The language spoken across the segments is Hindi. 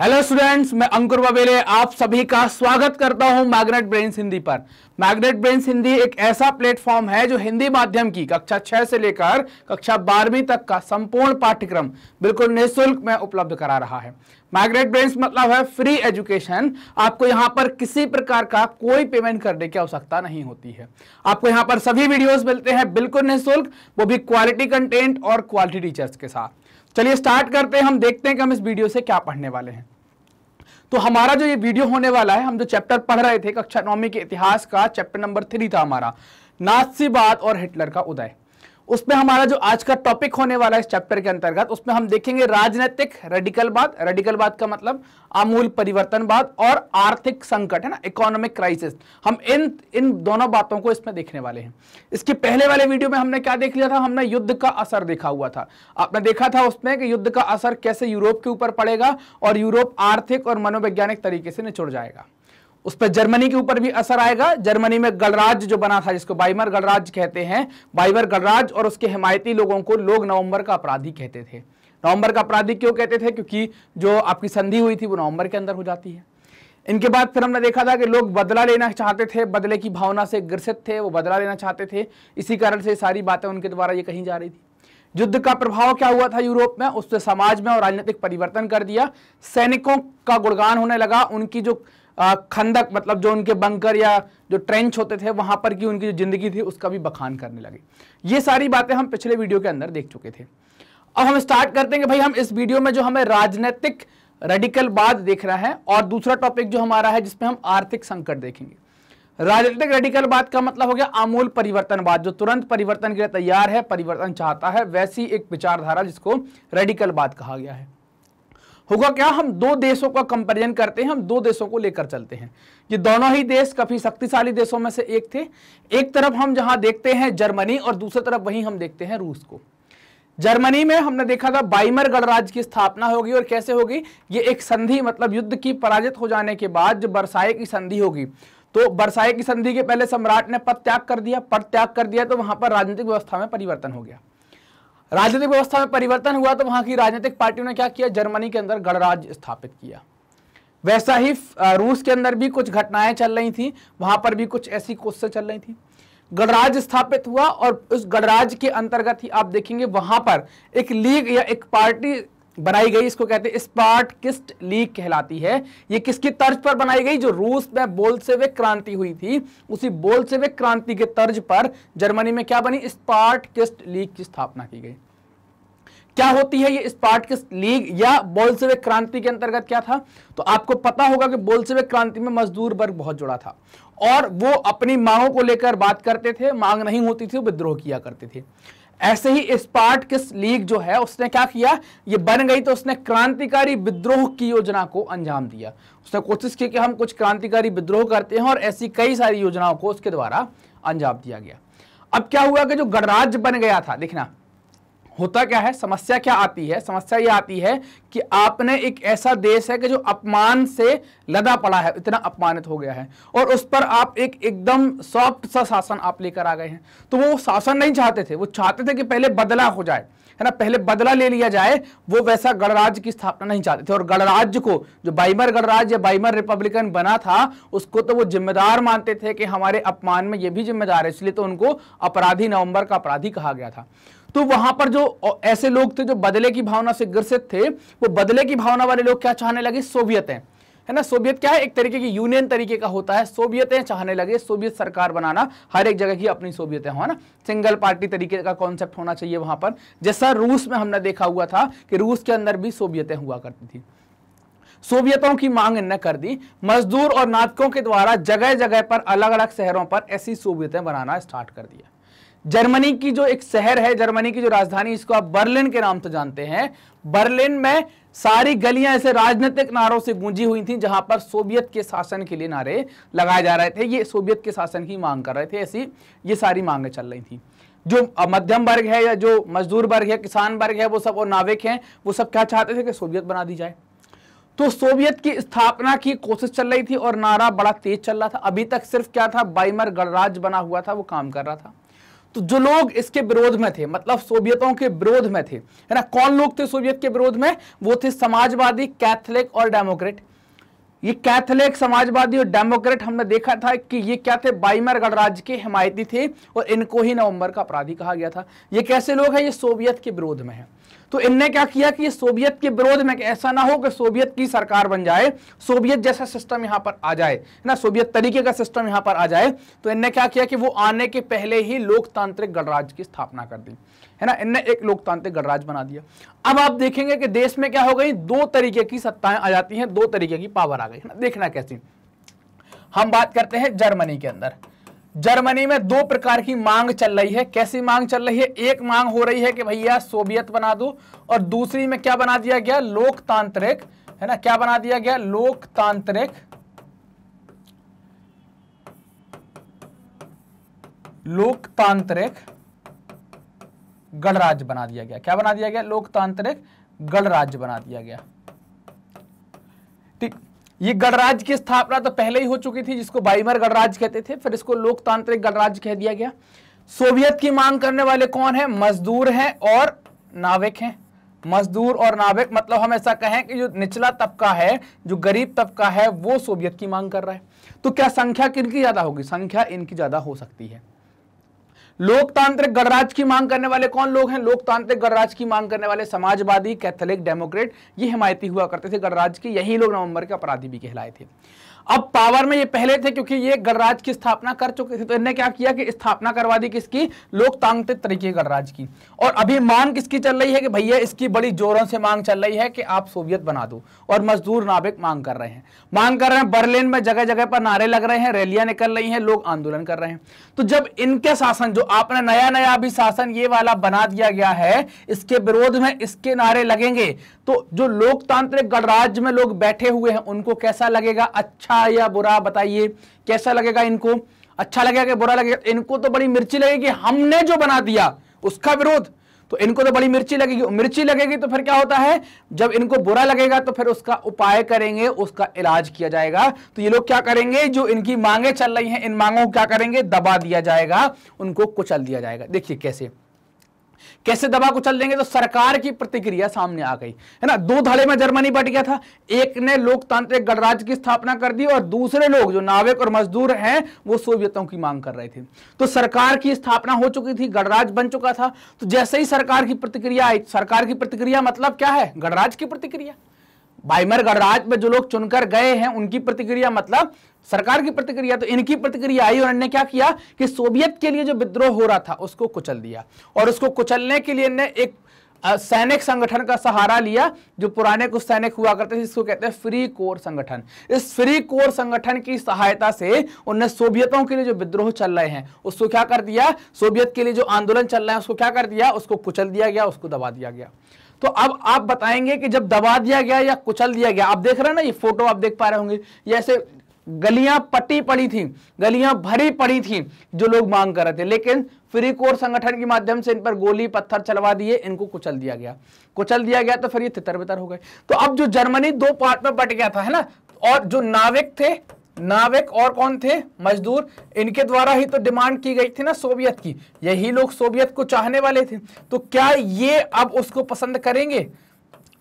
हेलो स्टूडेंट्स मैं अंकुर बबेले आप सभी का स्वागत करता हूं मैग्नेट ब्रेन्स हिंदी पर मैग्नेट ब्रेन्स हिंदी एक ऐसा प्लेटफॉर्म है जो हिंदी माध्यम की कक्षा छह से लेकर कक्षा बारहवीं तक का संपूर्ण पाठ्यक्रम बिल्कुल निःशुल्क में उपलब्ध करा रहा है मैग्नेट ब्रेन्स मतलब है फ्री एजुकेशन आपको यहाँ पर किसी प्रकार का कोई पेमेंट करने की आवश्यकता नहीं होती है आपको यहाँ पर सभी वीडियोज मिलते हैं बिल्कुल निःशुल्क वो भी क्वालिटी कंटेंट और क्वालिटी टीचर्स के साथ चलिए स्टार्ट करते हैं हम देखते हैं कि हम इस वीडियो से क्या पढ़ने वाले हैं तो हमारा जो ये वीडियो होने वाला है हम जो चैप्टर पढ़ रहे थे कक्षा नौवीं के इतिहास का चैप्टर नंबर थ्री था हमारा नाथसीवाद और हिटलर का उदय उसमें हमारा जो आज का टॉपिक होने वाला है इस चैप्टर के अंतर्गत उसमें हम देखेंगे राजनीतिक रेडिकलवाद रेडिकलवाद का मतलब आमूल परिवर्तनवाद और आर्थिक संकट है ना इकोनॉमिक क्राइसिस हम इन इन दोनों बातों को इसमें देखने वाले हैं इसके पहले वाले वीडियो में हमने क्या देख लिया था हमने युद्ध का असर देखा हुआ था आपने देखा था उसमें कि युद्ध का असर कैसे यूरोप के ऊपर पड़ेगा और यूरोप आर्थिक और मनोवैज्ञानिक तरीके से निचुड़ जाएगा उस पर जर्मनी के ऊपर भी असर आएगा जर्मनी में गणराज्य जो बना था जिसको बाइमर गणराज्य कहते हैं बाइमर गणराज्य और उसके हिमायती लोगों को लोग नवंबर का अपराधी कहते थे नवंबर का अपराधी क्यों कहते थे क्योंकि जो आपकी संधि हुई थी वो नवंबर के अंदर हो जाती है इनके बाद फिर हमने देखा था कि लोग बदला लेना चाहते थे बदले की भावना से ग्रसित थे वो बदला लेना चाहते थे इसी कारण से सारी बातें उनके द्वारा ये कही जा रही थी युद्ध का प्रभाव क्या हुआ था यूरोप में उससे समाज में और राजनीतिक परिवर्तन कर दिया सैनिकों का गुणगान होने लगा उनकी जो खंदक मतलब जो उनके बंकर या जो ट्रेंच होते थे वहां पर की उनकी जो ज़िंदगी थी उसका भी बखान करने लगे ये सारी बातें हम पिछले वीडियो के अंदर देख चुके थे अब हम स्टार्ट करते हैं कि भाई हम इस वीडियो में जो हमें राजनीतिक रेडिकल बाद देख रहा है और दूसरा टॉपिक जो हमारा है जिसमें हम आर्थिक संकट देखेंगे राजनीतिक रेडिकल बाद का मतलब हो गया आमूल परिवर्तनवाद जो तुरंत परिवर्तन के लिए तैयार है परिवर्तन चाहता है वैसी एक विचारधारा जिसको रेडिकल बाद कहा गया है होगा क्या हम दो देशों का कंपेरिजन करते हैं हम दो देशों को लेकर चलते हैं ये दोनों ही देश काफी शक्तिशाली देशों में से एक थे एक तरफ हम जहां देखते हैं जर्मनी और दूसरी तरफ वहीं हम देखते हैं रूस को जर्मनी में हमने देखा था बाइमर गणराज्य की स्थापना होगी और कैसे होगी ये एक संधि मतलब युद्ध की पराजित हो जाने के बाद जो बरसाए की संधि होगी तो बरसाए की संधि के पहले सम्राट ने पद त्याग कर दिया पद त्याग कर दिया तो वहां पर राजनीतिक व्यवस्था में परिवर्तन हो गया राजनीतिक व्यवस्था में परिवर्तन हुआ तो वहां की राजनीतिक पार्टियों ने क्या किया जर्मनी के अंदर गणराज्य स्थापित किया वैसा ही रूस के अंदर भी कुछ घटनाएं चल रही थी वहां पर भी कुछ ऐसी कोशिशें चल रही थी गणराज्य स्थापित हुआ और उस गणराज्य के अंतर्गत ही आप देखेंगे वहां पर एक लीग या एक पार्टी बनाई गई इसको कहते हैं स्पार्ट किस्ट लीग कहलाती है ये किसकी तर्ज पर बनाई गई जो रूस में बोलसेविक क्रांति हुई थी उसी बोल्सेविक क्रांति के तर्ज पर जर्मनी में क्या बनी स्पार्ट किस्ट लीग की स्थापना की गई क्या होती है ये स्पार्ट स्पार्टकिस्ट लीग या बोलसेविक क्रांति के अंतर्गत क्या था तो आपको पता होगा कि बोलसेविक क्रांति में मजदूर वर्ग बहुत जुड़ा था और वो अपनी मांगों को लेकर बात करते थे मांग नहीं होती थी विद्रोह किया करते थे ऐसे ही किस लीग जो है उसने क्या किया ये बन गई तो उसने क्रांतिकारी विद्रोह की योजना को अंजाम दिया उसने कोशिश की कि हम कुछ क्रांतिकारी विद्रोह करते हैं और ऐसी कई सारी योजनाओं को उसके द्वारा अंजाम दिया गया अब क्या हुआ कि जो गणराज्य बन गया था देखना होता क्या है समस्या क्या आती है समस्या ये आती है कि आपने एक ऐसा देश है कि जो अपमान से लदा पड़ा है इतना अपमानित हो गया है और उस पर आप एक एकदम सॉफ्ट सा शासन आप लेकर आ गए हैं तो वो शासन नहीं चाहते थे वो चाहते थे कि पहले बदला हो जाए है ना पहले बदला ले लिया जाए वो वैसा गणराज्य की स्थापना नहीं चाहते थे और गणराज्य को जो बाइमर गणराज्य या बाइमर रिपब्लिकन बना था उसको तो वो जिम्मेदार मानते थे कि हमारे अपमान में ये भी जिम्मेदार है इसलिए तो उनको अपराधी नवंबर का अपराधी कहा गया था तो वहां पर जो ऐसे लोग थे जो बदले की भावना से ग्रसित थे वो बदले की भावना वाले लोग क्या चाहने लगे सोवियत है है ना सोवियत क्या है एक तरीके की यूनियन तरीके का होता है सोवियतें चाहने लगे सोवियत सरकार बनाना हर एक जगह की अपनी सोवियतें हो ना सिंगल पार्टी तरीके का कॉन्सेप्ट होना चाहिए वहां पर जैसा रूस में हमने देखा हुआ था कि रूस के अंदर भी सोवियतें हुआ करती थी सोवियतों की मांग न कर दी मजदूर और नाटकों के द्वारा जगह जगह पर अलग अलग शहरों पर ऐसी सोवियतें बनाना स्टार्ट कर दिया जर्मनी की जो एक शहर है जर्मनी की जो राजधानी इसको आप बर्लिन के नाम से जानते हैं बर्लिन में सारी गलियां ऐसे राजनीतिक नारों से गूंजी हुई थी जहां पर सोवियत के शासन के लिए नारे लगाए जा रहे थे ये सोवियत के शासन की मांग कर रहे थे ऐसी ये सारी मांगें चल रही थी जो मध्यम वर्ग है या जो मजदूर वर्ग है किसान वर्ग है वो सब और नाविक हैं वो सब क्या चाहते थे कि सोवियत बना दी जाए तो सोवियत की स्थापना की कोशिश चल रही थी और नारा बड़ा तेज चल रहा था अभी तक सिर्फ क्या था बाइमर गणराज्य बना हुआ था वो काम कर रहा था तो जो लोग इसके विरोध में थे मतलब सोवियतों के विरोध में थे है ना कौन लोग थे सोवियत के विरोध में वो थे समाजवादी कैथोलिक और डेमोक्रेट ये कैथोलिक समाजवादी और डेमोक्रेट हमने देखा था कि ये क्या थे बाइमर गणराज्य के हिमायती थे और इनको ही नवंबर का अपराधी कहा गया था ये कैसे लोग हैं ये सोवियत के विरोध में है तो इनने क्या किया कि सोवियत के विरोध में ऐसा ना हो कि सोवियत की सरकार बन जाए सोवियत जैसा सिस्टम यहां पर आ जाए ना सोवियत तरीके का सिस्टम यहां पर आ जाए तो इनने क्या किया कि वो आने के पहले ही लोकतांत्रिक गणराज्य की स्थापना कर दी है ना इनने एक लोकतांत्रिक गणराज बना दिया अब आप देखेंगे कि देश में क्या हो गई दो तरीके की सत्ताएं आ जाती हैं दो तरीके की पावर आ गई है ना देखना कैसी हम बात करते हैं जर्मनी के अंदर जर्मनी में दो प्रकार की मांग चल रही है कैसी मांग चल रही है एक मांग हो रही है कि भैया सोवियत बना दो और दूसरी में क्या बना दिया गया लोकतांत्रिक है ना क्या बना दिया गया लोकतांत्रिक लोकतांत्रिक गणराज्य बना दिया गया क्या बना दिया गया लोकतांत्रिक गणराज्य बना दिया गया ये गणराज्य की स्थापना तो पहले ही हो चुकी थी जिसको बाइमर गणराज्य कहते थे फिर इसको लोकतांत्रिक गणराज्य कह दिया गया सोवियत की मांग करने वाले कौन है मजदूर हैं और नाविक हैं मजदूर और नाविक मतलब हम ऐसा कहें कि जो निचला तबका है जो गरीब तबका है वो सोवियत की मांग कर रहा है तो क्या संख्या किनकी ज़्यादा होगी संख्या इनकी ज़्यादा हो सकती है लोकतांत्रिक गणराज की मांग करने वाले कौन लोग हैं लोकतांत्रिक गणराज की मांग करने वाले समाजवादी कैथोलिक डेमोक्रेट ये हिमायती हुआ करते थे गणराज के यही लोग नवंबर के अपराधी भी कहलाए थे अब पावर में ये पहले थे क्योंकि ये गणराज की स्थापना कर चुके थे तो इन्हें क्या किया कि स्थापना करवा दी किसकी लोकतांत्रिक तरीके गणराज की और अभी मांग किसकी चल रही है कि भैया इसकी बड़ी जोरों से मांग चल रही है कि आप सोवियत बना दो और मजदूर नाबिक मांग कर रहे हैं मांग कर रहे हैं बर्लिन में जगह जगह पर नारे लग रहे हैं रैलियां निकल रही हैं लोग आंदोलन कर रहे हैं तो जब इनके शासन जो आपने नया नया अभी शासन ये वाला बना दिया गया है इसके विरोध में इसके नारे लगेंगे तो जो लोकतांत्रिक गणराज्य में लोग बैठे हुए हैं उनको कैसा लगेगा अच्छा अच्छा या बुरा बताइए कैसा लगेगा इनको अच्छा लगेगा कि बुरा लगेगा इनको तो बड़ी मिर्ची लगेगी हमने जो बना दिया उसका विरोध तो इनको तो बड़ी मिर्ची लगेगी मिर्ची लगेगी तो फिर क्या होता है जब इनको बुरा लगेगा तो फिर उसका उपाय करेंगे उसका इलाज किया जाएगा तो ये लोग क्या करेंगे जो इनकी मांगे चल रही हैं इन मांगों को क्या करेंगे दबा दिया जाएगा उनको कुचल दिया जाएगा देखिए कैसे कैसे दबा को चल देंगे तो सरकार की प्रतिक्रिया सामने आ गई है ना दो धड़े में जर्मनी बट गया था एक ने लोकतांत्रिक गणराज्य की स्थापना कर दी और दूसरे लोग जो नाविक और मजदूर हैं वो सोवियतों की मांग कर रहे थे तो सरकार की स्थापना हो चुकी थी गणराज बन चुका था तो जैसे ही सरकार की प्रतिक्रिया आई सरकार की प्रतिक्रिया मतलब क्या है गणराज की प्रतिक्रिया बाइमर गणराज में जो लोग चुनकर गए हैं उनकी प्रतिक्रिया मतलब सरकार की प्रतिक्रिया तो इनकी प्रतिक्रिया आई और इनने क्या किया कि सोवियत के लिए जो विद्रोह हो रहा था उसको कुचल दिया और उसको कुचलने के लिए इन्हें एक सैनिक संगठन का सहारा लिया जो पुराने कुछ सैनिक हुआ करते थे जिसको कहते हैं फ्री कोर संगठन इस फ्री कोर संगठन की सहायता से उन्हें सोवियतों के लिए जो विद्रोह चल रहे हैं उसको क्या कर दिया सोवियत के लिए जो आंदोलन चल रहा है उसको क्या कर दिया उसको कुचल दिया गया उसको दबा दिया गया तो अब आप बताएंगे कि जब दबा दिया गया या कुचल दिया गया आप देख रहे हैं ना ये फोटो आप देख पा रहे होंगे ये ऐसे गलियां पटी पड़ी थी गलियां भरी पड़ी थी जो लोग मांग कर रहे थे लेकिन फ्री कोर संगठन के माध्यम से इन पर गोली पत्थर चलवा दिए इनको कुचल दिया गया कुचल दिया गया तो फिर ये तितर बितर हो गए तो अब जो जर्मनी दो पार्ट में बट गया था है ना और जो नाविक थे नाविक और कौन थे मजदूर इनके द्वारा ही तो डिमांड की गई थी ना सोवियत की यही लोग सोवियत को चाहने वाले थे तो क्या ये अब उसको पसंद करेंगे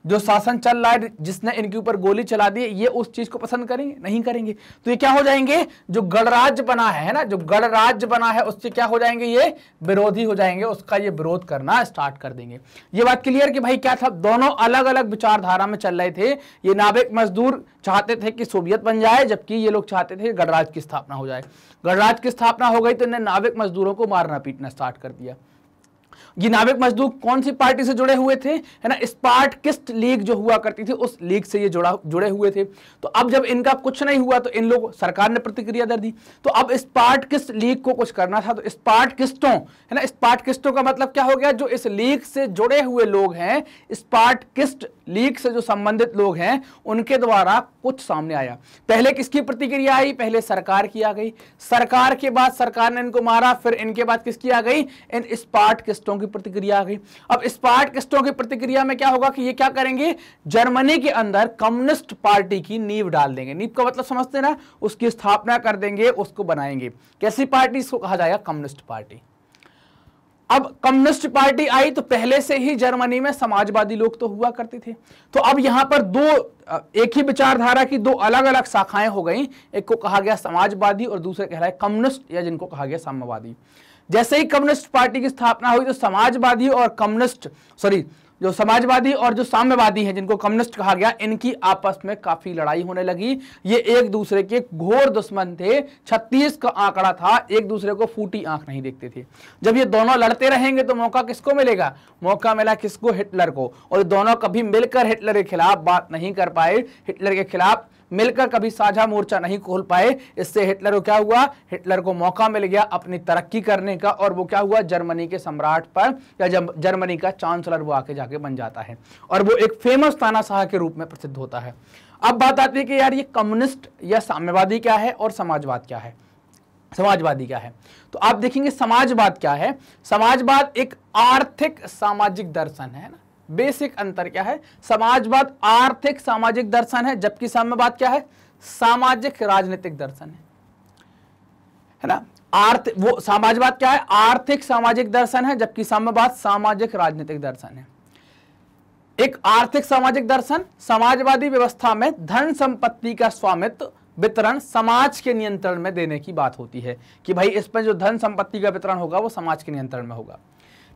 जो शासन चल रहा है जिसने इनके ऊपर गोली चला दी ये उस चीज को पसंद करेंगे नहीं करेंगे तो ये क्या हो जाएंगे जो गणराज्य बना है ना जो गणराज्य बना है उससे क्या हो जाएंगे ये विरोधी हो जाएंगे उसका ये विरोध करना स्टार्ट कर देंगे ये बात क्लियर कि भाई क्या था दोनों अलग अलग विचारधारा में चल रहे थे ये नाविक मजदूर चाहते थे कि सोवियत बन जाए जबकि ये लोग चाहते थे गणराज्य की स्थापना हो जाए गणराज्य की स्थापना हो गई तो इन्हें नाविक मजदूरों को मारना पीटना स्टार्ट कर दिया ये नाविक मजदूर कौन सी पार्टी से जुड़े हुए थे है ना किस्ट लीग जो हुआ करती थी उस लीग से ये जुड़ा जुड़े हुए थे तो अब जब इनका कुछ नहीं हुआ तो इन लोग सरकार ने प्रतिक्रिया दर दी तो अब किस्ट लीग को कुछ करना था तो स्पार्टकिस्टों है ना स्पार्टकिस्टों का मतलब क्या हो गया जो इस लीग से जुड़े हुए लोग हैं किस्ट लीग से जो संबंधित लोग हैं उनके द्वारा कुछ सामने आया पहले किसकी प्रतिक्रिया आई पहले सरकार की आ गई सरकार के बाद सरकार ने इनको मारा फिर इनके बाद किसकी आ गई इन स्पार्ट की की प्रतिक्रिया आ गई अब स्पार्टकिस्टों की प्रतिक्रिया में क्या होगा कि ये क्या करेंगे जर्मनी के अंदर कम्युनिस्ट पार्टी की नींव डाल देंगे नींव का मतलब समझते ना उसकी स्थापना कर देंगे उसको बनाएंगे कैसी पार्टी इसको कहा जाएगा कम्युनिस्ट पार्टी अब कम्युनिस्ट पार्टी आई तो पहले से ही जर्मनी में समाजवादी लोग तो हुआ करते थे तो अब यहां पर दो एक ही विचारधारा की दो अलग अलग शाखाएं हो गई एक को कहा गया समाजवादी और दूसरे कह रहा है कम्युनिस्ट या जिनको कहा गया साम्यवादी जैसे ही कम्युनिस्ट पार्टी की स्थापना हुई तो समाजवादी और कम्युनिस्ट सॉरी जो समाजवादी और जो साम्यवादी हैं जिनको कम्युनिस्ट कहा गया इनकी आपस में काफी लड़ाई होने लगी ये एक दूसरे के घोर दुश्मन थे छत्तीस का आंकड़ा था एक दूसरे को फूटी आंख नहीं देखते थे जब ये दोनों लड़ते रहेंगे तो मौका किसको मिलेगा मौका मिला किसको हिटलर को और दोनों कभी मिलकर हिटलर के खिलाफ बात नहीं कर पाए हिटलर के खिलाफ मिलकर कभी साझा मोर्चा नहीं खोल पाए इससे हिटलर को क्या हुआ हिटलर को मौका मिल गया अपनी तरक्की करने का और वो क्या हुआ जर्मनी के सम्राट पर या जर्मनी का चांसलर वो आके जाके बन जाता है और वो एक फेमस तानाशाह के रूप में प्रसिद्ध होता है अब बात आती है कि यार ये कम्युनिस्ट या साम्यवादी क्या है और समाजवाद क्या है समाजवादी क्या है तो आप देखेंगे समाजवाद क्या है समाजवाद एक आर्थिक सामाजिक दर्शन है ना बेसिक अंतर क्या है समाजवाद आर्थिक सामाजिक दर्शन है जबकि साम्यवाद क्या है सामाजिक राजनीतिक दर्शन है है ना आर्थ वो समाजवाद क्या है आर्थिक सामाजिक दर्शन है जबकि साम्यवाद सामाजिक राजनीतिक दर्शन है एक आर्थिक सामाजिक दर्शन समाजवादी व्यवस्था में धन संपत्ति का स्वामित्व वितरण समाज के नियंत्रण में देने की बात होती है कि भाई इस पर जो धन संपत्ति का वितरण होगा वो समाज के नियंत्रण में होगा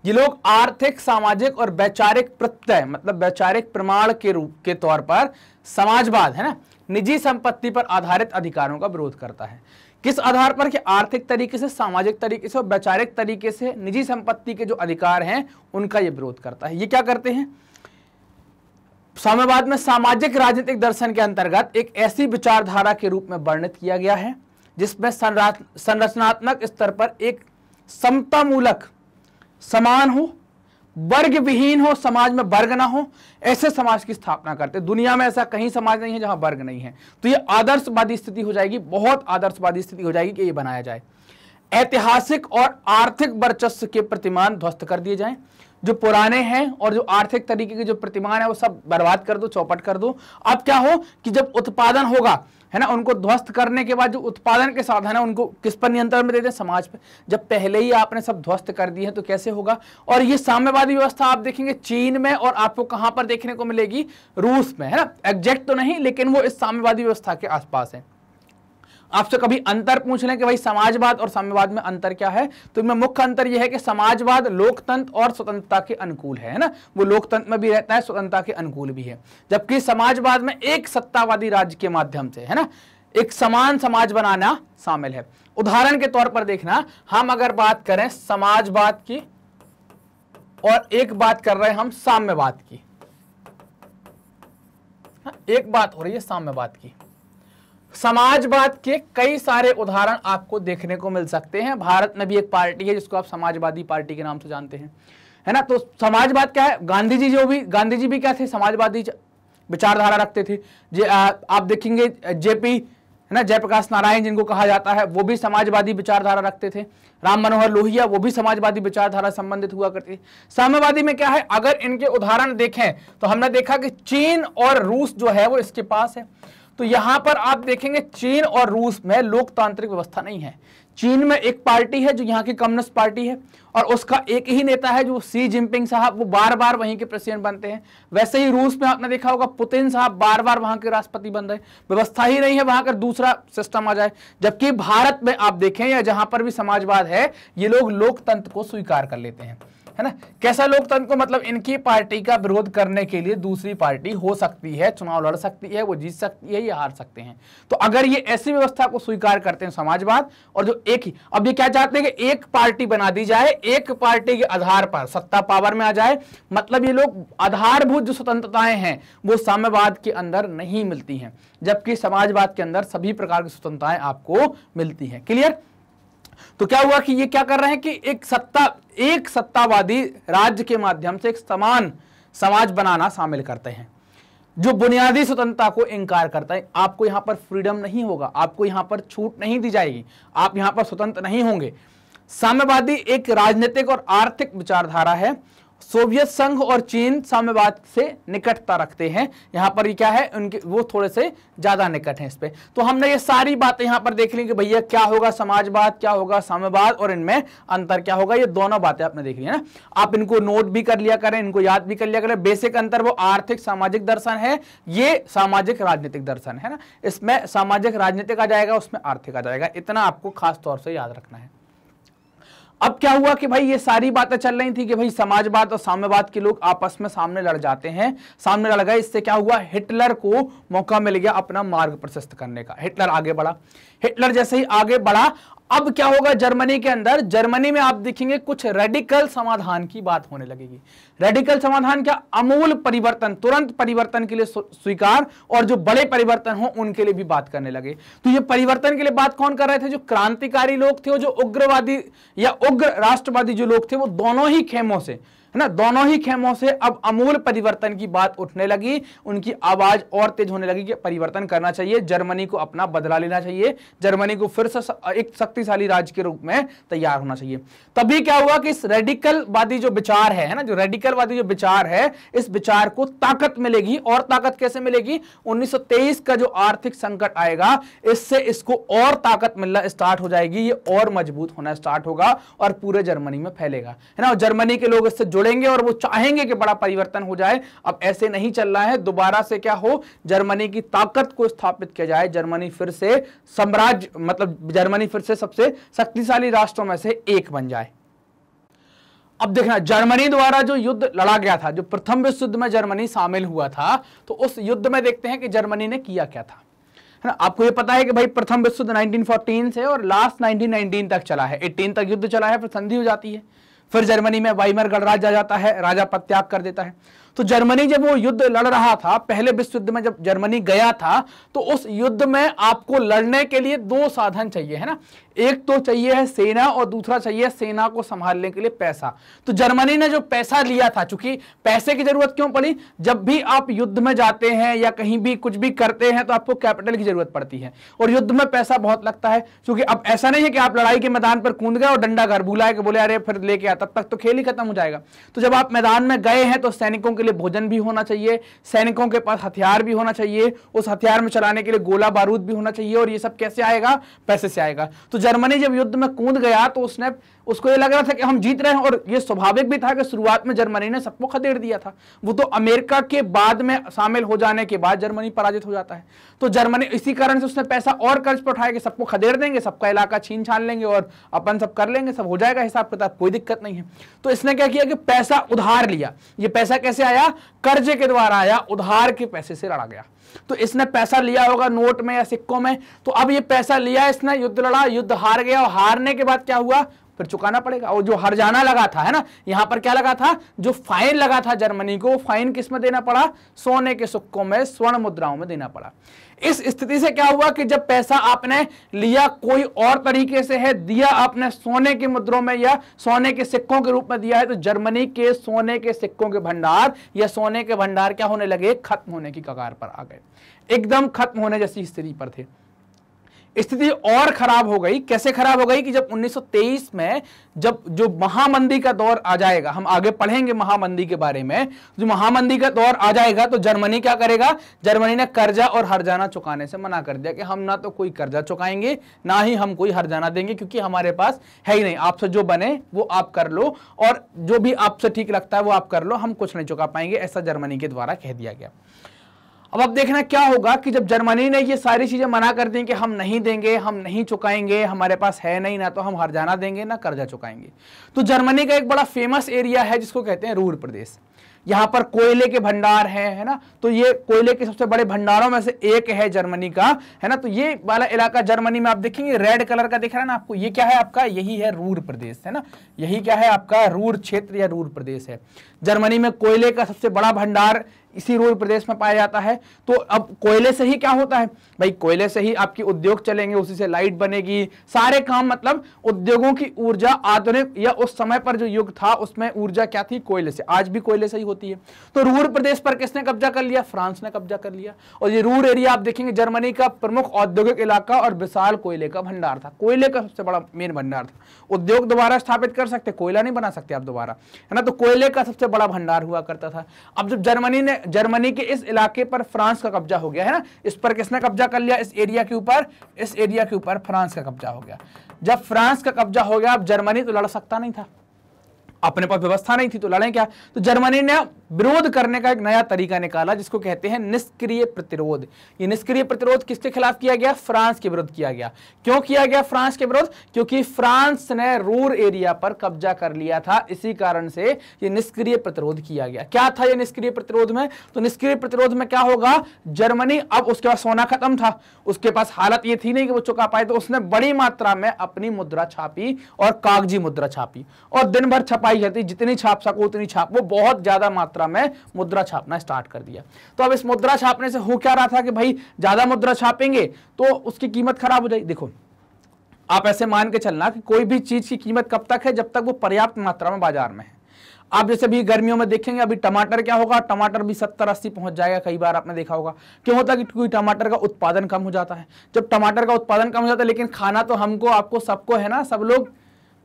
ये लोग आर्थिक सामाजिक और वैचारिक प्रत्यय मतलब वैचारिक प्रमाण के रूप के तौर पर समाजवाद है ना निजी संपत्ति पर आधारित अधिकारों का विरोध करता है किस आधार पर कि आर्थिक तरीके से सामाजिक तरीके से और वैचारिक तरीके से निजी संपत्ति के जो अधिकार हैं उनका ये विरोध करता है ये क्या करते हैं साम्यवाद में सामाजिक राजनीतिक दर्शन के अंतर्गत एक ऐसी विचारधारा के रूप में वर्णित किया गया है जिसमें संरचनात्मक स्तर पर एक समतामूलक समान हो वर्ग विहीन हो समाज में वर्ग ना हो ऐसे समाज की स्थापना करते दुनिया में ऐसा कहीं समाज नहीं है जहां वर्ग नहीं है तो ये आदर्शवादी स्थिति हो जाएगी बहुत आदर्शवादी स्थिति हो जाएगी कि ये बनाया जाए ऐतिहासिक और आर्थिक वर्चस्व के प्रतिमान ध्वस्त कर दिए जाएं जो पुराने हैं और जो आर्थिक तरीके के जो प्रतिमान है वो सब बर्बाद कर दो चौपट कर दो अब क्या हो कि जब उत्पादन होगा है ना उनको ध्वस्त करने के बाद जो उत्पादन के साधन है उनको किस पर नियंत्रण में दे दें समाज पर जब पहले ही आपने सब ध्वस्त कर दिए है तो कैसे होगा और ये साम्यवादी व्यवस्था आप देखेंगे चीन में और आपको कहां पर देखने को मिलेगी रूस में है ना एग्जैक्ट तो नहीं लेकिन वो इस साम्यवादी व्यवस्था के आसपास है आपसे कभी अंतर पूछ लें कि भाई समाजवाद और साम्यवाद में अंतर क्या है तो इनमें मुख्य अंतर यह है कि समाजवाद लोकतंत्र और स्वतंत्रता के अनुकूल है ना वो लोकतंत्र में भी रहता है स्वतंत्रता के अनुकूल भी है जबकि समाजवाद में एक सत्तावादी राज्य के माध्यम से है ना एक समान समाज बनाना शामिल है उदाहरण के तौर पर देखना हम अगर बात करें समाजवाद की और एक बात कर रहे हैं हम साम्यवाद की हाँ, एक बात हो रही है साम्यवाद की समाजवाद के कई सारे उदाहरण आपको देखने को मिल सकते हैं भारत में भी एक पार्टी है जिसको आप समाजवादी पार्टी के नाम से जानते हैं है ना तो समाजवाद क्या है गांधी जी जो भी गांधी जी भी क्या थे समाजवादी विचारधारा रखते थे जे आ, आप देखेंगे जेपी है ना जयप्रकाश नारायण जिनको कहा जाता है वो भी समाजवादी विचारधारा रखते थे राम मनोहर लोहिया वो भी समाजवादी विचारधारा संबंधित हुआ करते थे साम्यवादी में क्या है अगर इनके उदाहरण देखें तो हमने देखा कि चीन और रूस जो है वो इसके पास है तो यहां पर आप देखेंगे चीन और रूस में लोकतांत्रिक व्यवस्था नहीं है चीन में एक पार्टी है जो यहाँ की कम्युनिस्ट पार्टी है और उसका एक ही नेता है जो सी जिनपिंग साहब वो बार बार वहीं के प्रेसिडेंट बनते हैं वैसे ही रूस में आपने देखा होगा पुतिन साहब बार बार वहां के राष्ट्रपति बन रहे व्यवस्था ही नहीं है वहां का दूसरा सिस्टम आ जाए जबकि भारत में आप देखें या जहां पर भी समाजवाद है ये लोग लोकतंत्र को स्वीकार कर लेते हैं है ना कैसा लोकतंत्र को मतलब इनकी पार्टी का विरोध करने के लिए दूसरी पार्टी हो सकती है चुनाव लड़ सकती है वो जीत सकती है या हार सकते हैं तो अगर ये ऐसी व्यवस्था को स्वीकार करते हैं समाजवाद और जो एक ही अब ये क्या चाहते हैं कि एक पार्टी बना दी जाए एक पार्टी के आधार पर सत्ता पावर में आ जाए मतलब ये लोग आधारभूत जो स्वतंत्रताएं हैं वो साम्यवाद के अंदर नहीं मिलती हैं जबकि समाजवाद के अंदर सभी प्रकार की स्वतंत्रताएं आपको मिलती हैं क्लियर तो क्या हुआ कि ये क्या कर रहे हैं कि एक सत्ता एक सत्तावादी राज्य के माध्यम से एक समान समाज बनाना शामिल करते हैं जो बुनियादी स्वतंत्रता को इनकार करता है आपको यहां पर फ्रीडम नहीं होगा आपको यहां पर छूट नहीं दी जाएगी आप यहां पर स्वतंत्र नहीं होंगे साम्यवादी एक राजनीतिक और आर्थिक विचारधारा है सोवियत संघ और चीन साम्यवाद से निकटता रखते हैं यहां पर ये क्या है उनके वो थोड़े से ज़्यादा निकट हैं इस पर तो हमने ये सारी बातें यहां पर देख ली कि भैया क्या होगा समाजवाद क्या होगा साम्यवाद और इनमें अंतर क्या होगा ये दोनों बातें आपने देख ली है ना आप इनको नोट भी कर लिया करें इनको याद भी कर लिया करें बेसिक अंतर वो आर्थिक सामाजिक दर्शन है ये सामाजिक राजनीतिक दर्शन है ना इसमें सामाजिक राजनीतिक आ जाएगा उसमें आर्थिक आ जाएगा इतना आपको खास तौर से याद रखना है अब क्या हुआ कि भाई ये सारी बातें चल रही थी कि भाई समाजवाद और साम्यवाद के लोग आपस में सामने लड़ जाते हैं सामने लड़ गए इससे क्या हुआ हिटलर को मौका मिल गया अपना मार्ग प्रशस्त करने का हिटलर आगे बढ़ा हिटलर जैसे ही आगे बढ़ा अब क्या होगा जर्मनी के अंदर जर्मनी में आप देखेंगे कुछ रेडिकल समाधान की बात होने लगेगी रेडिकल समाधान क्या अमूल परिवर्तन तुरंत परिवर्तन के लिए स्वीकार और जो बड़े परिवर्तन हो उनके लिए भी बात करने लगे तो ये परिवर्तन के लिए बात कौन कर रहे थे जो क्रांतिकारी लोग थे और जो उग्रवादी या उग्र राष्ट्रवादी जो लोग थे वो दोनों ही खेमों से है ना दोनों ही खेमों से अब अमूल परिवर्तन की बात उठने लगी उनकी आवाज और तेज होने लगी कि परिवर्तन करना चाहिए जर्मनी को अपना बदला लेना चाहिए जर्मनी को फिर से एक शक्तिशाली राज्य के रूप में तैयार होना चाहिए तभी क्या हुआ कि इस रेडिकलवादी जो विचार है ना जो रेडिकल नाइकलवादी जो विचार है इस विचार को ताकत मिलेगी और ताकत कैसे मिलेगी 1923 का जो आर्थिक संकट आएगा इससे इसको और ताकत मिलना स्टार्ट हो जाएगी ये और मजबूत होना स्टार्ट होगा और पूरे जर्मनी में फैलेगा है ना जर्मनी के लोग इससे जुड़ेंगे और वो चाहेंगे कि बड़ा परिवर्तन हो जाए अब ऐसे नहीं चल रहा है दोबारा से क्या हो जर्मनी की ताकत को स्थापित किया जाए जर्मनी फिर से साम्राज्य मतलब जर्मनी फिर से सबसे शक्तिशाली राष्ट्रों में से एक बन जाए अब देखना जर्मनी द्वारा जो युद्ध लड़ा गया था जो प्रथम विश्व युद्ध में जर्मनी शामिल हुआ था तो उस युद्ध में देखते हैं कि जर्मनी ने किया क्या था है ना आपको ये पता है कि भाई प्रथम विश्व युद्ध 1914 से और लास्ट 1919 तक चला है 18 तक युद्ध चला है फिर संधि हो जाती है फिर जर्मनी में वाइमर गणराज आ जाता है राजा पद त्याग कर देता है तो जर्मनी जब वो युद्ध लड़ रहा था पहले विश्व युद्ध में जब जर्मनी गया था तो उस युद्ध में आपको लड़ने के लिए दो साधन चाहिए है ना एक तो चाहिए है सेना और दूसरा चाहिए सेना को संभालने के लिए पैसा तो जर्मनी ने जो पैसा लिया था चूंकि पैसे की जरूरत क्यों पड़ी जब भी आप युद्ध में जाते हैं या कहीं भी कुछ भी करते हैं तो आपको कैपिटल की जरूरत पड़ती है और युद्ध में पैसा बहुत लगता है क्योंकि अब ऐसा नहीं है कि आप लड़ाई के मैदान पर कूद गए और डंडा घर भूला के बोले अरे फिर लेके आ तब तक तो खेल ही खत्म हो जाएगा तो जब आप मैदान में गए हैं तो सैनिकों के लिए भोजन भी होना चाहिए सैनिकों के पास हथियार भी होना चाहिए उस हथियार में चलाने के लिए गोला बारूद भी होना चाहिए और ये सब कैसे आएगा पैसे से आएगा तो जर्मनी जब युद्ध में कूद गया तो उसने उसको ये लग रहा था कि हम जीत रहे हैं और ये स्वाभाविक भी था कि शुरुआत में जर्मनी ने सबको खदेड़ दिया था वो तो अमेरिका के बाद में शामिल हो जाने के बाद जर्मनी पराजित हो जाता है तो जर्मनी इसी कारण से उसने पैसा और कर्ज पर उठाया कि सबको खदेड़ देंगे सबका इलाका छीन छान लेंगे और अपन सब कर लेंगे सब हो जाएगा हिसाब किताब कोई दिक्कत नहीं है तो इसने क्या किया कि पैसा उधार लिया ये पैसा कैसे आया कर्जे के द्वारा आया उधार के पैसे से लड़ा गया तो इसने पैसा लिया होगा नोट में या सिक्कों में तो अब ये पैसा लिया इसने युद्ध लड़ा युद्ध हार गया और हारने के बाद क्या हुआ फिर चुकाना पड़ेगा और जो हरजाना लगा था है ना यहाँ पर क्या लगा था जो फाइन लगा था जर्मनी को फाइन किस में देना पड़ा सोने के सुक्कों में स्वर्ण मुद्राओं में देना पड़ा इस स्थिति से क्या हुआ कि जब पैसा आपने लिया कोई और तरीके से है दिया आपने सोने के मुद्रों में या सोने के सिक्कों के रूप में दिया है तो जर्मनी के सोने के सिक्कों के भंडार या सोने के भंडार क्या होने लगे खत्म होने की कगार पर आ गए एकदम खत्म होने जैसी स्थिति पर थे स्थिति और खराब हो गई कैसे खराब हो गई कि जब 1923 में जब जो महामंदी का दौर आ जाएगा हम आगे पढ़ेंगे महामंदी के बारे में जो महामंदी का दौर आ जाएगा तो जर्मनी क्या करेगा जर्मनी ने कर्जा और हरजाना चुकाने से मना कर दिया कि हम ना तो कोई कर्जा चुकाएंगे ना ही हम कोई हरजाना देंगे क्योंकि हमारे पास है ही नहीं आपसे जो बने वो आप कर लो और जो भी आपसे ठीक लगता है वो आप कर लो हम कुछ नहीं चुका पाएंगे ऐसा जर्मनी के द्वारा कह दिया गया अब अब देखना क्या होगा कि जब जर्मनी ने ये सारी चीजें मना कर दी कि हम नहीं देंगे हम नहीं चुकाएंगे हमारे पास है नहीं ना तो हम हरजाना देंगे ना कर्जा चुकाएंगे तो जर्मनी का एक बड़ा फेमस एरिया है जिसको कहते हैं रूर प्रदेश यहां पर कोयले के भंडार हैं है ना तो ये कोयले के सबसे बड़े भंडारों में से एक है जर्मनी का है ना तो ये वाला इलाका जर्मनी में आप देखेंगे रेड कलर का दिख रहा है ना आपको ये क्या है आपका यही है रूर प्रदेश है ना यही क्या है आपका रूर क्षेत्र या रूर प्रदेश है जर्मनी में कोयले का सबसे बड़ा भंडार इसी रूर प्रदेश में पाया जाता है तो अब कोयले से ही क्या होता है भाई कोयले से ही आपकी उद्योग चलेंगे उसी से लाइट बनेगी सारे काम मतलब उद्योगों की ऊर्जा आधुनिक या उस समय पर जो युग था उसमें ऊर्जा क्या थी कोयले से आज भी कोयले से ही होती है तो रूर प्रदेश पर किसने कब्जा कर लिया फ्रांस ने कब्जा कर लिया और ये रूर एरिया आप देखेंगे जर्मनी का प्रमुख औद्योगिक इलाका और विशाल कोयले का भंडार था कोयले का सबसे बड़ा मेन भंडार था उद्योग दोबारा स्थापित कर सकते कोयला नहीं बना सकते आप दोबारा है ना तो कोयले का सबसे बड़ा भंडार हुआ करता था अब जब जर्मनी ने जर्मनी के इस इलाके पर फ्रांस का कब्जा हो गया है ना इस पर किसने कब्जा कर लिया इस एरिया के ऊपर इस एरिया के ऊपर फ्रांस का कब्जा हो गया जब फ्रांस का कब्जा हो गया अब जर्मनी तो लड़ सकता नहीं था अपने पास व्यवस्था नहीं थी तो लड़े क्या तो जर्मनी ने विरोध करने का एक नया तरीका निकाला जिसको कहते हैं निष्क्रिय प्रतिरोध ये निष्क्रिय प्रतिरोध किसके खिलाफ किया गया फ्रांस के विरुद्ध किया गया क्यों किया गया फ्रांस के विरुद्ध क्योंकि फ्रांस ने रूर एरिया पर कब्जा कर लिया था इसी कारण से ये निष्क्रिय प्रतिरोध किया गया क्या था यह निष्क्रिय प्रतिरोध में तो निष्क्रिय प्रतिरोध में क्या होगा जर्मनी अब उसके पास सोना खत्म था उसके पास हालत ये थी नहीं कि वो चुका पाए तो उसने बड़ी मात्रा में अपनी मुद्रा छापी और कागजी मुद्रा छापी और दिन भर छपा छपाई जाती जितनी छाप सको उतनी छाप वो बहुत ज़्यादा मात्रा में मुद्रा छापना स्टार्ट कर दिया तो अब इस मुद्रा छापने से हो क्या रहा था कि भाई ज़्यादा मुद्रा छापेंगे तो उसकी कीमत खराब हो जाएगी देखो आप ऐसे मान के चलना कि कोई भी चीज़ की कीमत कब तक है जब तक वो पर्याप्त मात्रा में बाजार में है आप जैसे भी गर्मियों में देखेंगे अभी टमाटर क्या होगा टमाटर भी सत्तर अस्सी पहुंच जाएगा कई बार आपने देखा होगा क्यों होता है क्योंकि टमाटर का उत्पादन कम हो जाता है जब टमाटर का उत्पादन कम हो जाता है लेकिन खाना तो हमको आपको सबको है ना सब लोग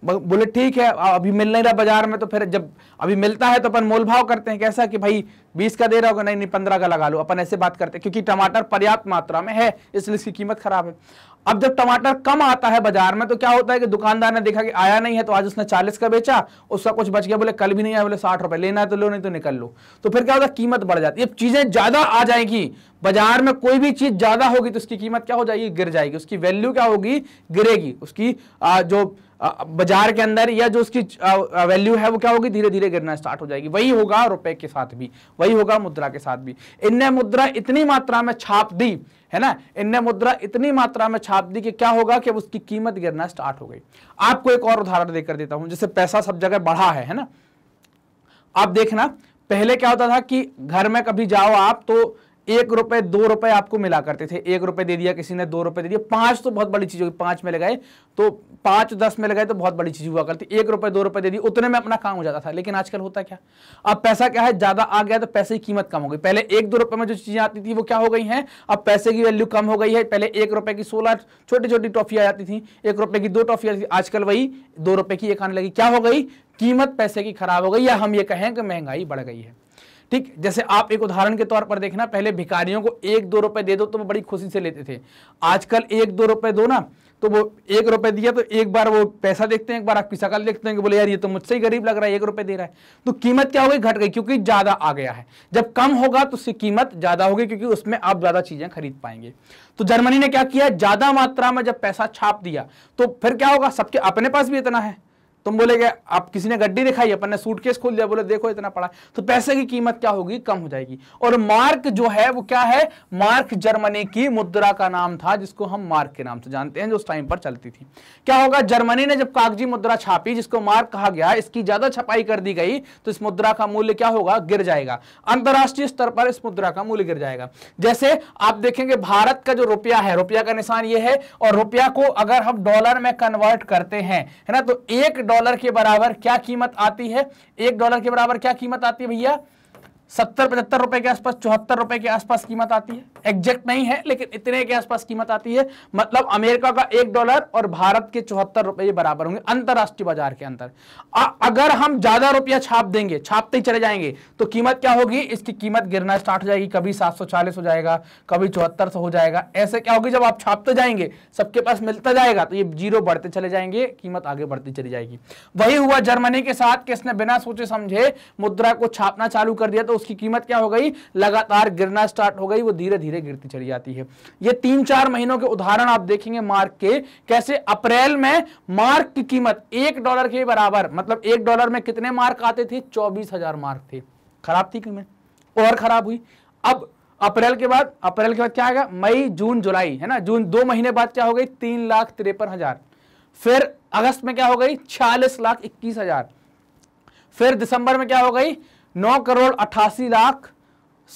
बोले ठीक है अभी मिल नहीं रहा बाजार में तो फिर जब अभी मिलता है तो अपन मोल भाव करते हैं कैसा कि भाई बीस का दे रहा होगा नहीं नहीं पंद्रह का लगा लो अपन ऐसे बात करते हैं क्योंकि टमाटर पर्याप्त मात्रा में है इसलिए इसकी कीमत खराब है अब जब टमाटर कम आता है बाजार में तो क्या होता है कि दुकानदार ने देखा कि आया नहीं है तो आज उसने चालीस का बेचा उसका कुछ बच गया बोले कल भी नहीं आया बोले साठ रुपए लेना है तो लो नहीं तो निकल लो तो फिर क्या होता है कीमत बढ़ जाती है चीजें ज्यादा आ जाएगी बाजार में कोई भी चीज ज्यादा होगी तो उसकी कीमत क्या हो जाएगी गिर जाएगी उसकी वैल्यू क्या होगी गिरेगी उसकी जो बाजार के अंदर या जो उसकी वैल्यू है वो क्या होगी धीरे धीरे गिरना स्टार्ट हो जाएगी वही होगा रुपए के साथ भी वही होगा मुद्रा के साथ भी इनने मुद्रा इतनी मात्रा में छाप दी है ना इनने मुद्रा इतनी मात्रा में छाप दी कि क्या होगा कि उसकी कीमत गिरना स्टार्ट हो गई आपको एक और उदाहरण देकर देता हूं जैसे पैसा सब जगह बढ़ा है है ना आप देखना पहले क्या होता था कि घर में कभी जाओ आप तो एक रुपए दो रुपए आपको मिला करते थे एक रुपए दे दिया किसी ने दो रुपए दे दिया पांच तो बहुत बड़ी चीज होगी पांच में लगाए तो पांच दस में लगाए तो बहुत बड़ी चीज हुआ करती एक रुपए दो रुपए दे दी उतने में अपना काम हो जाता था लेकिन आजकल होता क्या अब पैसा क्या है ज्यादा आ गया तो पैसे की कीमत कम हो गई पहले एक दो रुपए में जो चीजें आती थी वो क्या हो गई है अब पैसे की वैल्यू कम हो गई है पहले एक रुपए की सोलह छोटी छोटी टॉफी आ जाती थी एक रुपए की दो टॉफी आती थी आजकल वही दो रुपए की एक आने लगी क्या हो गई कीमत पैसे की खराब हो गई या हम ये कहें कि महंगाई बढ़ गई है ठीक जैसे आप एक उदाहरण के तौर पर देखना पहले भिकारियों को एक दो रुपए दे दो तो वो बड़ी खुशी से लेते थे आजकल एक दो रुपए दो ना तो वो एक रुपए दिया तो एक बार वो पैसा देखते हैं एक बार आपकी शकल देखते हैं कि बोले यार ये तो मुझसे ही गरीब लग रहा है एक रुपए दे रहा है तो कीमत क्या होगी घट गई क्योंकि ज़्यादा आ गया है जब कम होगा तो उसकी कीमत ज़्यादा होगी क्योंकि उसमें आप ज़्यादा चीज़ें खरीद पाएंगे तो जर्मनी ने क्या किया ज़्यादा मात्रा में जब पैसा छाप दिया तो फिर क्या होगा सबके अपने पास भी इतना है तुम बोलेगे आप किसी ने गड्डी दिखाई अपन ने सूटकेस खोल दिया बोले देखो इतना पड़ा तो पैसे की कीमत क्या होगी कम हो जाएगी और मार्क जो है वो क्या है मार्क जर्मनी की मुद्रा का नाम था जिसको हम मार्क के नाम से जानते हैं जो उस टाइम पर चलती थी क्या होगा जर्मनी ने जब कागजी मुद्रा छापी जिसको मार्क कहा गया इसकी ज्यादा छपाई कर दी गई तो इस मुद्रा का मूल्य क्या होगा गिर जाएगा अंतर्राष्ट्रीय स्तर पर इस मुद्रा का मूल्य गिर जाएगा जैसे आप देखेंगे भारत का जो रुपया है रुपया का निशान ये है और रुपया को अगर हम डॉलर में कन्वर्ट करते हैं है ना तो एक डॉलर के बराबर क्या कीमत आती है एक डॉलर के बराबर क्या कीमत आती है भैया सत्तर पचहत्तर रुपए के आसपास चौहत्तर रुपए के आसपास कीमत आती है एग्जैक्ट नहीं है लेकिन इतने के आसपास कीमत आती है मतलब अमेरिका का एक डॉलर और भारत के चौहत्तर रुपए बराबर होंगे अंतरराष्ट्रीय बाजार के अंदर अगर हम ज्यादा रुपया छाप देंगे छापते ही चले जाएंगे तो कीमत क्या होगी इसकी कीमत गिरना स्टार्ट हो जाएगी कभी सात हो जाएगा कभी चौहत्तर हो जाएगा ऐसे क्या होगी जब आप छापते जाएंगे सबके पास मिलता जाएगा तो ये जीरो बढ़ते चले जाएंगे कीमत आगे बढ़ती चली जाएगी वही हुआ जर्मनी के साथ किसने बिना सोचे समझे मुद्रा को छापना चालू कर दिया तो उसकी कीमत क्या हो गई लगातार गिरना स्टार्ट हो गई वो धीरे धीरे गिरती चली जाती है ये तीन चार महीनों के उदाहरण आप देखेंगे मार्क के कैसे अप्रैल में मार्क की कीमत एक डॉलर के बराबर मतलब एक डॉलर में कितने मार्क आते थे चौबीस मार्क थे खराब थी कीमत और खराब हुई अब अप्रैल के बाद अप्रैल के बाद क्या आएगा मई जून जुलाई है ना जून दो महीने बाद क्या हो गई तीन लाख तिरपन हजार फिर अगस्त में क्या हो गई छियालीस लाख इक्कीस हजार फिर दिसंबर में क्या हो गई नौ करोड़ अट्ठासी लाख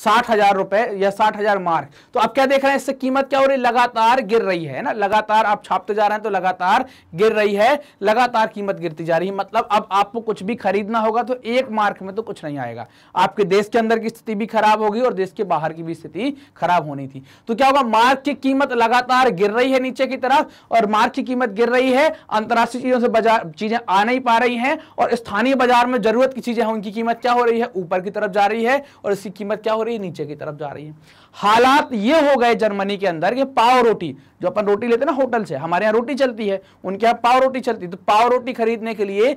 साठ हजार रुपए या साठ हजार मार्क तो आप क्या देख रहे हैं इससे कीमत क्या हो रही है लगातार गिर रही है ना लगातार आप छापते जा रहे हैं तो लगातार गिर रही है लगातार कीमत गिरती जा रही है मतलब अब आपको कुछ भी खरीदना होगा तो एक मार्क में तो कुछ नहीं आएगा आपके देश के अंदर की स्थिति भी खराब होगी और देश के बाहर की भी स्थिति खराब होनी थी तो क्या होगा मार्क की कीमत लगातार गिर रही है नीचे की तरफ और मार्क की कीमत गिर रही है अंतर्राष्ट्रीय चीजों से बाजार चीजें आ नहीं पा रही है और स्थानीय बाजार में जरूरत की चीजें हैं उनकी कीमत क्या हो रही है ऊपर की तरफ जा रही है और इसकी कीमत क्या हो रही और ये नीचे की तरफ जा रही है हालात ये हो गए जर्मनी के अंदर कि पाव रोटी जो अपन रोटी लेते हैं ना होटल से हमारे यहाँ रोटी चलती है उनके यहाँ पाव रोटी चलती है तो पाव रोटी खरीदने के लिए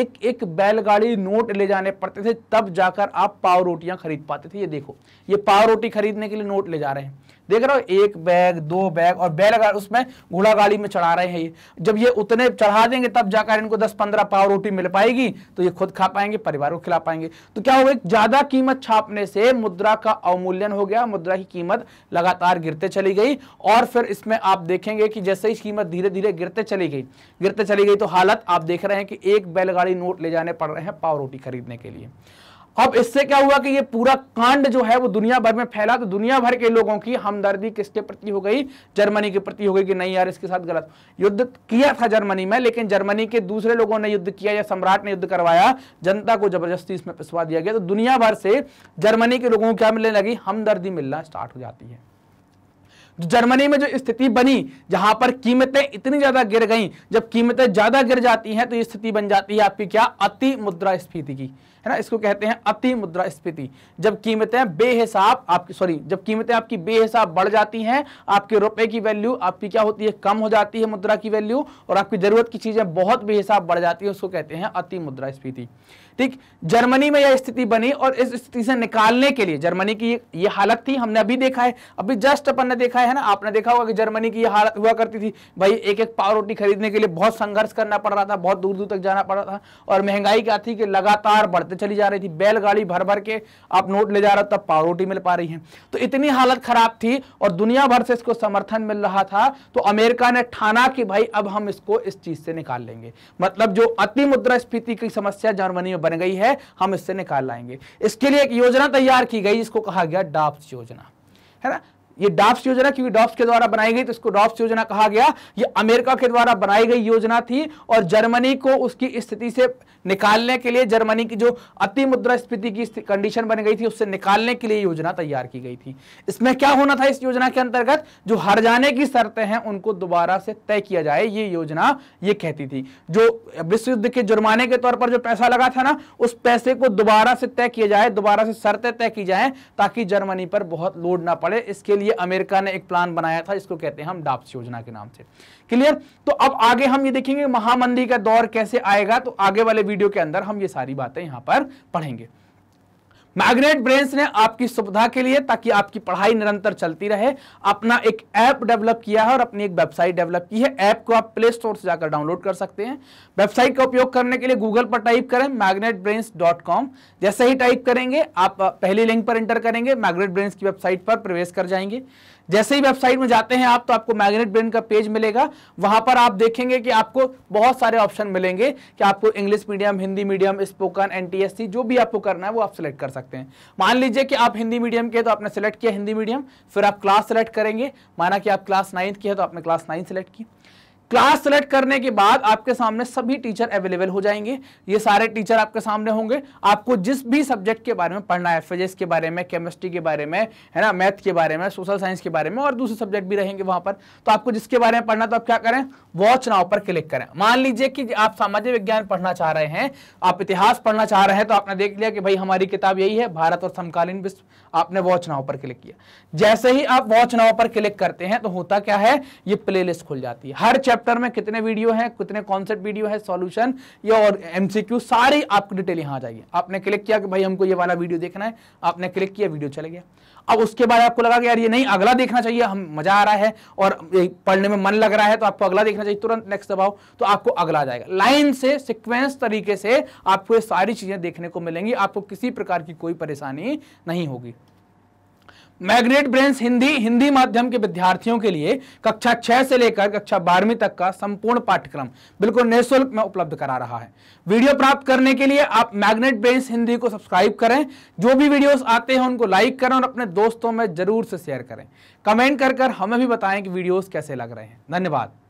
एक एक बैलगाड़ी नोट ले जाने पड़ते थे तब जाकर आप पाव रोटियां खरीद पाते थे ये देखो ये पाव रोटी खरीदने के लिए नोट ले जा रहे हैं देख रहे हो एक बैग दो बैग और बैल अगर उसमें घोड़ा गाड़ी में चढ़ा रहे हैं ये जब ये उतने चढ़ा देंगे तब जाकर इनको दस पंद्रह पाव रोटी मिल पाएगी तो ये खुद खा पाएंगे परिवार को खिला पाएंगे तो क्या होगा ज्यादा कीमत छापने से मुद्रा का अवमूल्यन हो गया मुद्रा की कीमत लगातार गिरते चली गई और फिर इसमें आप देखेंगे कि जैसे ही कीमत धीरे धीरे गिरते चली गई गिरते चली गई तो हालत आप देख रहे हैं कि एक बैलगाड़ी नोट ले जाने पड़ रहे हैं पाव रोटी खरीदने के लिए अब इससे क्या हुआ कि ये पूरा कांड जो है वो दुनिया भर में फैला तो दुनिया भर के लोगों की हमदर्दी किसके प्रति हो गई जर्मनी के प्रति हो गई कि नहीं यार इसके साथ गलत युद्ध किया था जर्मनी में लेकिन जर्मनी के दूसरे लोगों ने युद्ध किया या सम्राट ने युद्ध करवाया जनता को जबरदस्ती इसमें पिसवा दिया गया तो दुनिया भर से जर्मनी के लोगों को क्या मिलने लगी हमदर्दी मिलना स्टार्ट हो जाती है तो जर्मनी में जो स्थिति बनी जहां पर कीमतें इतनी ज्यादा गिर गई जब कीमतें ज्यादा गिर जाती हैं तो स्थिति बन जाती है आपकी क्या अति मुद्रा स्फीति की है ना इसको कहते हैं अति मुद्रा स्फीति जब कीमतें बेहिसाब आपकी सॉरी जब कीमतें आपकी बेहिसाब बढ़ जाती हैं आपके रुपए की वैल्यू आपकी क्या होती है कम हो जाती है मुद्रा की वैल्यू और आपकी जरूरत की चीजें बहुत बेहिसाब बढ़ जाती है उसको कहते हैं अति मुद्रा स्फीति ठीक जर्मनी में यह स्थिति बनी और इस स्थिति से निकालने के लिए जर्मनी की ये हालत थी हमने अभी देखा है अभी जस्ट अपन ने देखा है ना आपने देखा होगा कि जर्मनी की यह हालत हुआ करती थी भाई एक एक पाव रोटी खरीदने के लिए बहुत संघर्ष करना पड़ रहा था बहुत दूर दूर तक जाना पड़ रहा था और महंगाई क्या थी कि लगातार बढ़ते चली जा रही थी बैलगाड़ी भर भर के आप नोट ले जा रहे तब पाव रोटी मिल पा रही है तो इतनी हालत खराब थी और दुनिया भर से इसको समर्थन मिल रहा था तो अमेरिका ने ठाना कि भाई अब हम इसको इस चीज से निकाल लेंगे मतलब जो अति स्फीति की समस्या जर्मनी में बन गई है हम इससे निकाल लाएंगे इसके लिए एक योजना तैयार की गई इसको कहा गया डाप्स योजना है ना ये डॉप्स योजना क्योंकि डॉप्स के द्वारा बनाई गई तो इसको डॉप्स योजना कहा गया ये अमेरिका के द्वारा बनाई गई योजना थी और जर्मनी को उसकी स्थिति से निकालने के लिए जर्मनी की जो अति मुद्रा स्थिति की कंडीशन बन गई थी उससे निकालने के लिए योजना तैयार की गई थी इसमें क्या होना था इस योजना के अंतर्गत जो हर जाने की शर्तें हैं उनको दोबारा से तय किया जाए ये योजना ये कहती थी जो विश्व युद्ध के जुर्माने के तौर पर जो पैसा लगा था ना उस पैसे को दोबारा से तय किया जाए दोबारा से शर्तें तय की जाए ताकि जर्मनी पर बहुत लोड ना पड़े इसके लिए लिए अमेरिका ने एक प्लान बनाया था इसको कहते हैं हम डाप्स योजना के नाम से क्लियर तो अब आगे हम ये देखेंगे महामंदी का दौर कैसे आएगा तो आगे वाले वीडियो के अंदर हम ये सारी बातें यहाँ पर पढ़ेंगे मैग्नेट ब्रेन्स ने आपकी सुविधा के लिए ताकि आपकी पढ़ाई निरंतर चलती रहे अपना एक ऐप डेवलप किया है और अपनी एक वेबसाइट डेवलप की है ऐप को आप प्ले स्टोर से जाकर डाउनलोड कर सकते हैं वेबसाइट का उपयोग करने के लिए गूगल पर टाइप करें मैग्नेट जैसे ही टाइप करेंगे आप पहली लिंक पर एंटर करेंगे मैग्नेट ब्रेन्स की वेबसाइट पर प्रवेश कर जाएंगे जैसे ही वेबसाइट में जाते हैं आप तो आपको मैग्नेट ब्रेन का पेज मिलेगा वहां पर आप देखेंगे कि आपको बहुत सारे ऑप्शन मिलेंगे कि आपको English medium Hindi medium spoken NTSC जो भी आपको करना है वो आप सिलेक्ट कर सकते हैं मान लीजिए कि आप हिंदी मीडियम के तो आपने सेलेक्ट किया हिंदी मीडियम फिर आप क्लास सेलेक्ट करेंगे माना कि आप क्लास नाइन्थ की है तो आपने क्लास नाइन सेलेक्ट की क्लास सेलेक्ट करने के बाद आपके सामने सभी टीचर अवेलेबल हो जाएंगे ये सारे टीचर आपके सामने होंगे आपको जिस भी सब्जेक्ट के बारे में पढ़ना है फिजिक्स के बारे में केमिस्ट्री के बारे में है ना मैथ के बारे में सोशल साइंस के बारे में और दूसरे सब्जेक्ट भी रहेंगे वहां पर तो आपको जिसके बारे में पढ़ना तो आप क्या करें वॉच नाव पर क्लिक करें मान लीजिए कि आप सामाजिक विज्ञान पढ़ना चाह रहे हैं आप इतिहास पढ़ना चाह रहे हैं तो आपने देख लिया कि भाई हमारी किताब यही है भारत और समकालीन विश्व आपने वॉच नाव पर क्लिक किया जैसे ही आप वॉच नाव पर क्लिक करते हैं तो होता क्या है ये प्ले खुल जाती है हर चैप्टर चैप्टर में कितने वीडियो हैं कितने कॉन्सेप्ट वीडियो है सॉल्यूशन ये और एमसीक्यू सारी आपकी डिटेल यहां आ जाएगी आपने क्लिक किया कि भाई हमको ये वाला वीडियो देखना है आपने क्लिक किया वीडियो चले गया अब उसके बाद आपको लगा कि यार ये नहीं अगला देखना चाहिए हम मजा आ रहा है और पढ़ने में मन लग रहा है तो आपको अगला देखना चाहिए तुरंत नेक्स्ट दबाओ तो आपको अगला आ जाएगा लाइन से सिक्वेंस तरीके से आपको ये सारी चीजें देखने को मिलेंगी आपको किसी प्रकार की कोई परेशानी नहीं होगी मैग्नेट ब्रेन्स हिंदी हिंदी माध्यम के विद्यार्थियों के लिए कक्षा छह से लेकर कक्षा बारहवीं तक का संपूर्ण पाठ्यक्रम बिल्कुल निःशुल्क में उपलब्ध करा रहा है वीडियो प्राप्त करने के लिए आप मैग्नेट ब्रेन्स हिंदी को सब्सक्राइब करें जो भी वीडियोस आते हैं उनको लाइक करें और अपने दोस्तों में जरूर से शेयर करें कमेंट कर, कर हमें भी बताएं कि वीडियोज कैसे लग रहे हैं धन्यवाद